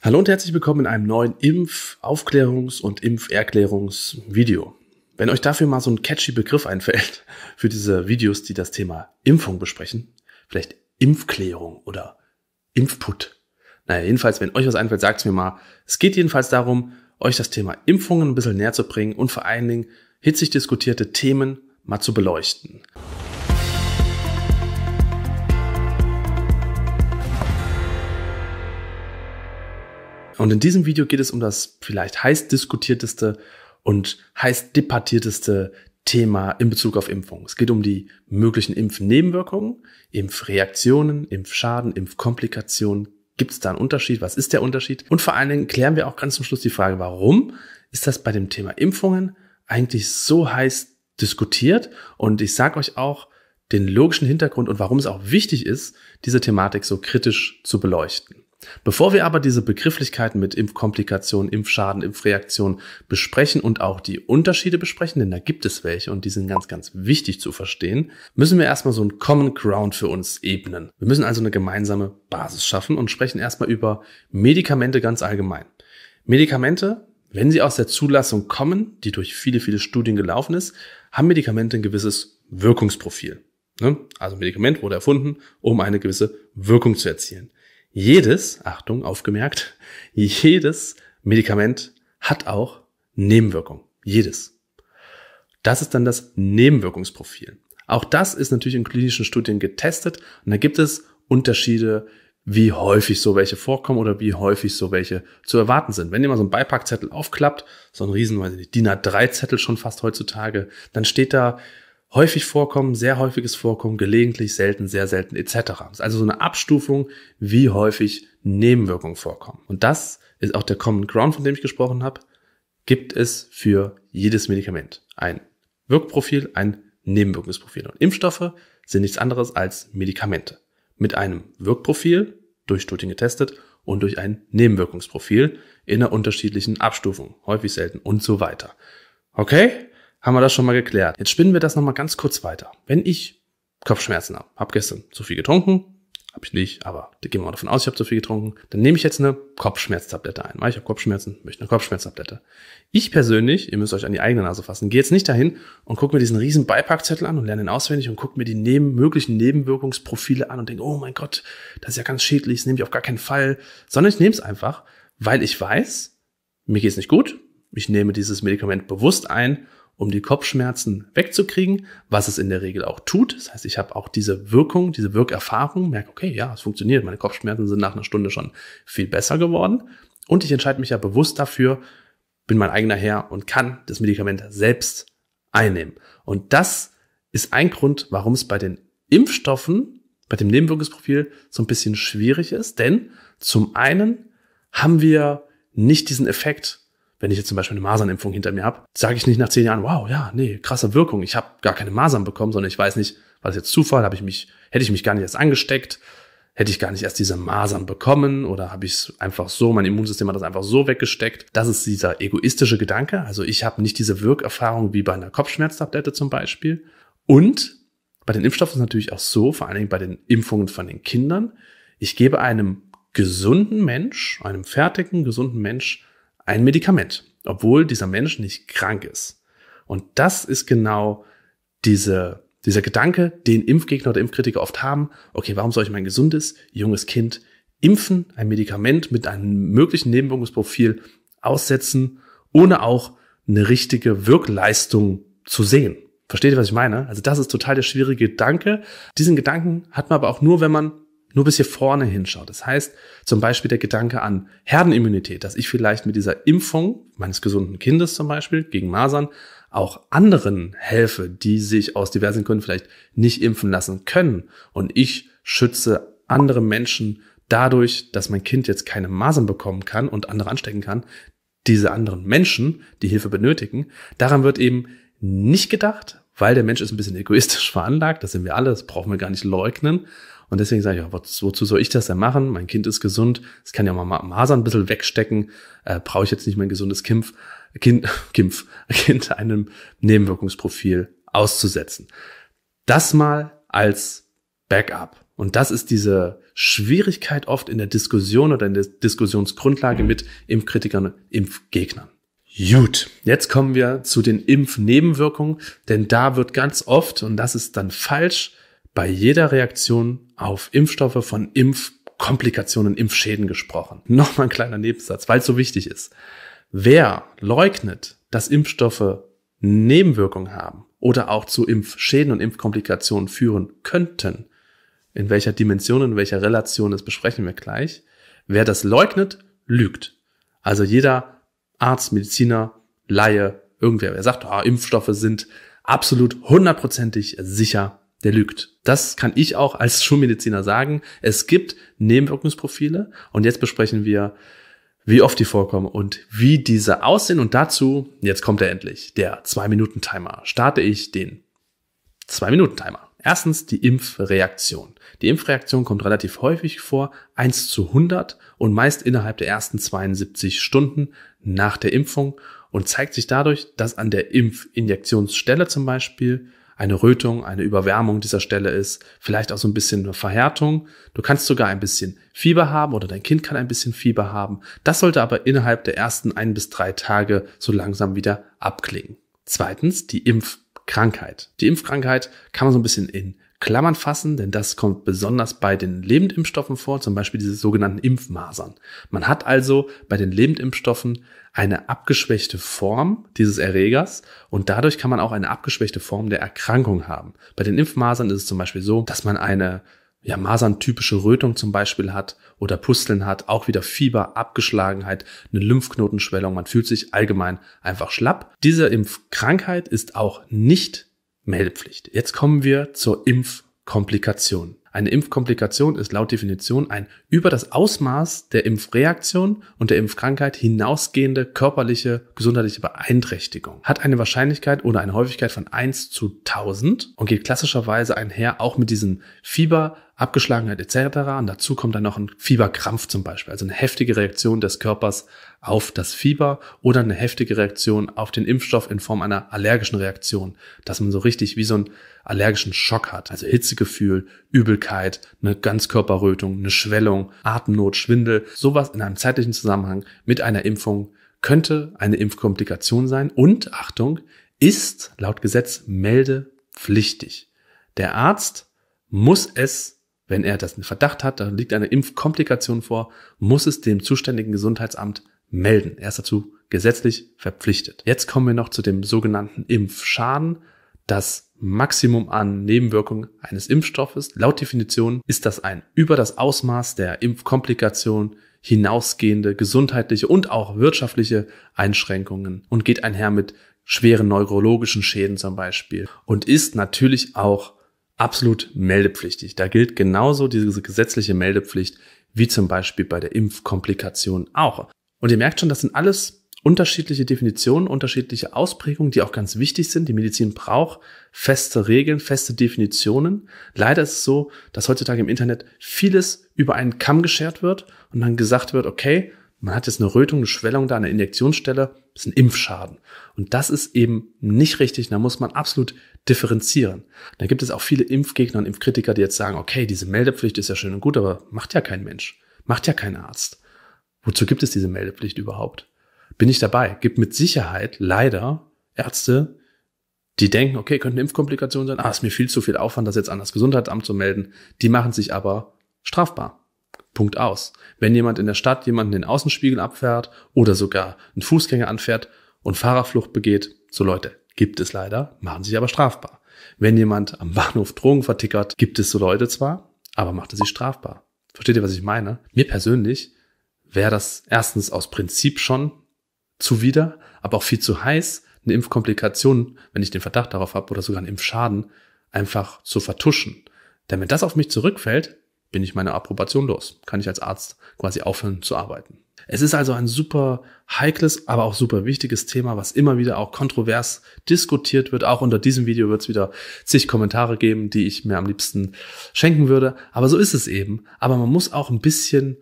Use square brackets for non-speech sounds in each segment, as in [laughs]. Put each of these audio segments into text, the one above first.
Hallo und herzlich willkommen in einem neuen Impfaufklärungs- und Impferklärungsvideo. Wenn euch dafür mal so ein catchy Begriff einfällt [laughs] für diese Videos, die das Thema Impfung besprechen, vielleicht Impfklärung oder Impfput. Naja, jedenfalls, wenn euch was einfällt, sagt es mir mal. Es geht jedenfalls darum, euch das Thema Impfungen ein bisschen näher zu bringen und vor allen Dingen hitzig diskutierte Themen mal zu beleuchten. Und in diesem Video geht es um das vielleicht heiß diskutierteste und heiß debattierteste Thema in Bezug auf Impfung. Es geht um die möglichen Impfnebenwirkungen, Impfreaktionen, Impfschaden, Impfkomplikationen. Gibt es da einen Unterschied? Was ist der Unterschied? Und vor allen Dingen klären wir auch ganz zum Schluss die Frage, warum ist das bei dem Thema Impfungen eigentlich so heiß diskutiert? Und ich sage euch auch den logischen Hintergrund und warum es auch wichtig ist, diese Thematik so kritisch zu beleuchten. Bevor wir aber diese Begrifflichkeiten mit Impfkomplikationen, Impfschaden, Impfreaktion besprechen und auch die Unterschiede besprechen, denn da gibt es welche und die sind ganz, ganz wichtig zu verstehen, müssen wir erstmal so einen Common Ground für uns ebnen. Wir müssen also eine gemeinsame Basis schaffen und sprechen erstmal über Medikamente ganz allgemein. Medikamente, wenn sie aus der Zulassung kommen, die durch viele, viele Studien gelaufen ist, haben Medikamente ein gewisses Wirkungsprofil. Ne? Also Medikament wurde erfunden, um eine gewisse Wirkung zu erzielen jedes, Achtung, aufgemerkt, jedes Medikament hat auch Nebenwirkungen. Jedes. Das ist dann das Nebenwirkungsprofil. Auch das ist natürlich in klinischen Studien getestet und da gibt es Unterschiede, wie häufig so welche vorkommen oder wie häufig so welche zu erwarten sind. Wenn ihr mal so einen Beipackzettel aufklappt, so einen riesen, weiß ich nicht, DIN A3-Zettel schon fast heutzutage, dann steht da häufig vorkommen, sehr häufiges Vorkommen, gelegentlich, selten, sehr selten etc. Das ist also so eine Abstufung, wie häufig Nebenwirkungen vorkommen. Und das ist auch der Common Ground, von dem ich gesprochen habe, gibt es für jedes Medikament ein Wirkprofil, ein Nebenwirkungsprofil. Und Impfstoffe sind nichts anderes als Medikamente mit einem Wirkprofil, durch Studien getestet, und durch ein Nebenwirkungsprofil in einer unterschiedlichen Abstufung, häufig selten und so weiter. Okay? haben wir das schon mal geklärt. Jetzt spinnen wir das nochmal ganz kurz weiter. Wenn ich Kopfschmerzen habe, habe gestern zu viel getrunken, habe ich nicht, aber da gehen wir mal davon aus, ich habe zu viel getrunken, dann nehme ich jetzt eine Kopfschmerztablette ein, weil ich habe Kopfschmerzen, möchte eine Kopfschmerztablette. Ich persönlich, ihr müsst euch an die eigene Nase fassen, gehe jetzt nicht dahin und gucke mir diesen riesen Beipackzettel an und lerne ihn auswendig und gucke mir die neben, möglichen Nebenwirkungsprofile an und denke, oh mein Gott, das ist ja ganz schädlich, das nehme ich auf gar keinen Fall, sondern ich nehme es einfach, weil ich weiß, mir geht es nicht gut, ich nehme dieses Medikament bewusst ein um die Kopfschmerzen wegzukriegen, was es in der Regel auch tut. Das heißt, ich habe auch diese Wirkung, diese Wirkerfahrung, merke, okay, ja, es funktioniert, meine Kopfschmerzen sind nach einer Stunde schon viel besser geworden. Und ich entscheide mich ja bewusst dafür, bin mein eigener Herr und kann das Medikament selbst einnehmen. Und das ist ein Grund, warum es bei den Impfstoffen, bei dem Nebenwirkungsprofil so ein bisschen schwierig ist. Denn zum einen haben wir nicht diesen Effekt wenn ich jetzt zum Beispiel eine Masernimpfung hinter mir habe, sage ich nicht nach zehn Jahren, wow, ja, nee, krasse Wirkung, ich habe gar keine Masern bekommen, sondern ich weiß nicht, war das jetzt Zufall, habe ich mich, hätte ich mich gar nicht erst angesteckt, hätte ich gar nicht erst diese Masern bekommen oder habe ich es einfach so, mein Immunsystem hat das einfach so weggesteckt. Das ist dieser egoistische Gedanke. Also ich habe nicht diese Wirkerfahrung wie bei einer Kopfschmerztablette zum Beispiel. Und bei den Impfstoffen ist natürlich auch so, vor allen Dingen bei den Impfungen von den Kindern, ich gebe einem gesunden Mensch, einem fertigen, gesunden Mensch ein Medikament, obwohl dieser Mensch nicht krank ist. Und das ist genau diese, dieser Gedanke, den Impfgegner oder Impfkritiker oft haben. Okay, warum soll ich mein gesundes, junges Kind impfen, ein Medikament mit einem möglichen Nebenwirkungsprofil aussetzen, ohne auch eine richtige Wirkleistung zu sehen? Versteht ihr, was ich meine? Also das ist total der schwierige Gedanke. Diesen Gedanken hat man aber auch nur, wenn man nur bis hier vorne hinschaut. Das heißt zum Beispiel der Gedanke an Herdenimmunität, dass ich vielleicht mit dieser Impfung meines gesunden Kindes zum Beispiel gegen Masern auch anderen helfe, die sich aus diversen Gründen vielleicht nicht impfen lassen können. Und ich schütze andere Menschen dadurch, dass mein Kind jetzt keine Masern bekommen kann und andere anstecken kann, diese anderen Menschen, die Hilfe benötigen. Daran wird eben nicht gedacht, weil der Mensch ist ein bisschen egoistisch veranlagt, das sind wir alle, das brauchen wir gar nicht leugnen. Und deswegen sage ich, ja, wozu soll ich das denn machen? Mein Kind ist gesund, es kann ja mal am Masern ein bisschen wegstecken, äh, brauche ich jetzt nicht mein gesundes Kimpf, Kind, [laughs] Kimpf, [laughs] Kind einem Nebenwirkungsprofil auszusetzen. Das mal als Backup. Und das ist diese Schwierigkeit oft in der Diskussion oder in der Diskussionsgrundlage mit Impfkritikern und Impfgegnern. Gut, jetzt kommen wir zu den Impfnebenwirkungen, denn da wird ganz oft, und das ist dann falsch, bei jeder Reaktion auf Impfstoffe von Impfkomplikationen, Impfschäden gesprochen. [laughs] Nochmal ein kleiner Nebensatz, weil es so wichtig ist. Wer leugnet, dass Impfstoffe Nebenwirkungen haben oder auch zu Impfschäden und Impfkomplikationen führen könnten, in welcher Dimension, in welcher Relation, das besprechen wir gleich. Wer das leugnet, lügt. Also jeder Arzt, Mediziner, Laie, irgendwer, wer sagt, oh, Impfstoffe sind absolut hundertprozentig sicher, der lügt. Das kann ich auch als Schulmediziner sagen. Es gibt Nebenwirkungsprofile und jetzt besprechen wir, wie oft die vorkommen und wie diese aussehen. Und dazu, jetzt kommt er endlich, der 2-Minuten-Timer. Starte ich den 2-Minuten-Timer. Erstens die Impfreaktion. Die Impfreaktion kommt relativ häufig vor, 1 zu 100 und meist innerhalb der ersten 72 Stunden nach der Impfung und zeigt sich dadurch, dass an der Impfinjektionsstelle zum Beispiel eine Rötung, eine Überwärmung dieser Stelle ist, vielleicht auch so ein bisschen eine Verhärtung. Du kannst sogar ein bisschen Fieber haben oder dein Kind kann ein bisschen Fieber haben. Das sollte aber innerhalb der ersten ein bis drei Tage so langsam wieder abklingen. Zweitens die Impfkrankheit. Die Impfkrankheit kann man so ein bisschen in Klammern fassen, denn das kommt besonders bei den Lebendimpfstoffen vor, zum Beispiel diese sogenannten Impfmasern. Man hat also bei den Lebendimpfstoffen eine abgeschwächte Form dieses Erregers und dadurch kann man auch eine abgeschwächte Form der Erkrankung haben. Bei den Impfmasern ist es zum Beispiel so, dass man eine ja, Masern-typische Rötung zum Beispiel hat oder Pusteln hat, auch wieder Fieber, Abgeschlagenheit, eine Lymphknotenschwellung, man fühlt sich allgemein einfach schlapp. Diese Impfkrankheit ist auch nicht Meldepflicht. Jetzt kommen wir zur Impfkomplikation. Eine Impfkomplikation ist laut Definition ein über das Ausmaß der Impfreaktion und der Impfkrankheit hinausgehende körperliche, gesundheitliche Beeinträchtigung. Hat eine Wahrscheinlichkeit oder eine Häufigkeit von 1 zu 1000 und geht klassischerweise einher auch mit diesem Fieber, Abgeschlagenheit etc. Und dazu kommt dann noch ein Fieberkrampf zum Beispiel, also eine heftige Reaktion des Körpers auf das Fieber oder eine heftige Reaktion auf den Impfstoff in Form einer allergischen Reaktion, dass man so richtig wie so einen allergischen Schock hat, also Hitzegefühl, Übelkeit, eine Ganzkörperrötung, eine Schwellung, Atemnot, Schwindel, sowas in einem zeitlichen Zusammenhang mit einer Impfung könnte eine Impfkomplikation sein und Achtung, ist laut Gesetz meldepflichtig. Der Arzt muss es wenn er das einen Verdacht hat, da liegt eine Impfkomplikation vor, muss es dem zuständigen Gesundheitsamt melden. Er ist dazu gesetzlich verpflichtet. Jetzt kommen wir noch zu dem sogenannten Impfschaden. Das Maximum an Nebenwirkungen eines Impfstoffes. Laut Definition ist das ein über das Ausmaß der Impfkomplikation hinausgehende gesundheitliche und auch wirtschaftliche Einschränkungen und geht einher mit schweren neurologischen Schäden zum Beispiel und ist natürlich auch absolut meldepflichtig. Da gilt genauso diese gesetzliche Meldepflicht wie zum Beispiel bei der Impfkomplikation auch. Und ihr merkt schon, das sind alles unterschiedliche Definitionen, unterschiedliche Ausprägungen, die auch ganz wichtig sind. Die Medizin braucht feste Regeln, feste Definitionen. Leider ist es so, dass heutzutage im Internet vieles über einen Kamm geschert wird und dann gesagt wird, okay, man hat jetzt eine Rötung, eine Schwellung da an der Injektionsstelle, das ist ein Impfschaden. Und das ist eben nicht richtig. Da muss man absolut differenzieren. Da gibt es auch viele Impfgegner und Impfkritiker, die jetzt sagen, okay, diese Meldepflicht ist ja schön und gut, aber macht ja kein Mensch. Macht ja kein Arzt. Wozu gibt es diese Meldepflicht überhaupt? Bin ich dabei? Gibt mit Sicherheit leider Ärzte, die denken, okay, könnte eine Impfkomplikation sein. Ah, ist mir viel zu viel Aufwand, das jetzt an das Gesundheitsamt zu melden. Die machen sich aber strafbar. Punkt aus. Wenn jemand in der Stadt jemanden den Außenspiegel abfährt oder sogar einen Fußgänger anfährt und Fahrerflucht begeht, so Leute, gibt es leider, machen sich aber strafbar. Wenn jemand am Bahnhof Drogen vertickert, gibt es so Leute zwar, aber macht es sich strafbar. Versteht ihr, was ich meine? Mir persönlich wäre das erstens aus Prinzip schon zuwider, aber auch viel zu heiß, eine Impfkomplikation, wenn ich den Verdacht darauf habe, oder sogar einen Impfschaden, einfach zu vertuschen. Denn wenn das auf mich zurückfällt, bin ich meine Approbation los. Kann ich als Arzt quasi aufhören zu arbeiten. Es ist also ein super heikles, aber auch super wichtiges Thema, was immer wieder auch kontrovers diskutiert wird. Auch unter diesem Video wird es wieder zig Kommentare geben, die ich mir am liebsten schenken würde. Aber so ist es eben. Aber man muss auch ein bisschen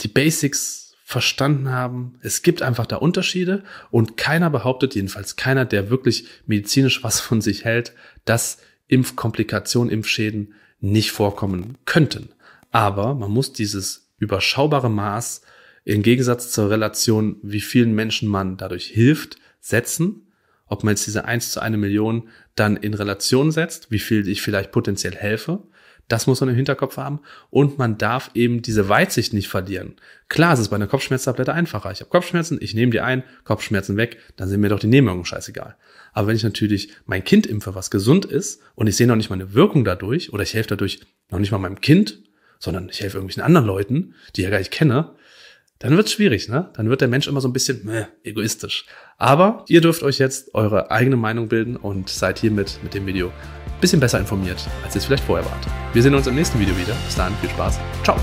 die Basics verstanden haben. Es gibt einfach da Unterschiede und keiner behauptet, jedenfalls keiner, der wirklich medizinisch was von sich hält, dass Impfkomplikationen, Impfschäden nicht vorkommen könnten. Aber man muss dieses überschaubare Maß im Gegensatz zur Relation, wie vielen Menschen man dadurch hilft, setzen. Ob man jetzt diese 1 zu 1 Million dann in Relation setzt, wie viel ich vielleicht potenziell helfe, das muss man im Hinterkopf haben. Und man darf eben diese Weitsicht nicht verlieren. Klar, es ist bei einer Kopfschmerztablette einfacher. Ich habe Kopfschmerzen, ich nehme die ein, Kopfschmerzen weg, dann sind mir doch die Nebenwirkungen scheißegal. Aber wenn ich natürlich mein Kind impfe, was gesund ist, und ich sehe noch nicht mal eine Wirkung dadurch, oder ich helfe dadurch noch nicht mal meinem Kind, sondern ich helfe irgendwelchen anderen Leuten, die ich ja gar nicht kenne, dann wird's schwierig, ne? Dann wird der Mensch immer so ein bisschen meh, egoistisch. Aber ihr dürft euch jetzt eure eigene Meinung bilden und seid hiermit mit dem Video bisschen besser informiert, als ihr es vielleicht vorher wart. Wir sehen uns im nächsten Video wieder. Bis dahin, viel Spaß. Ciao.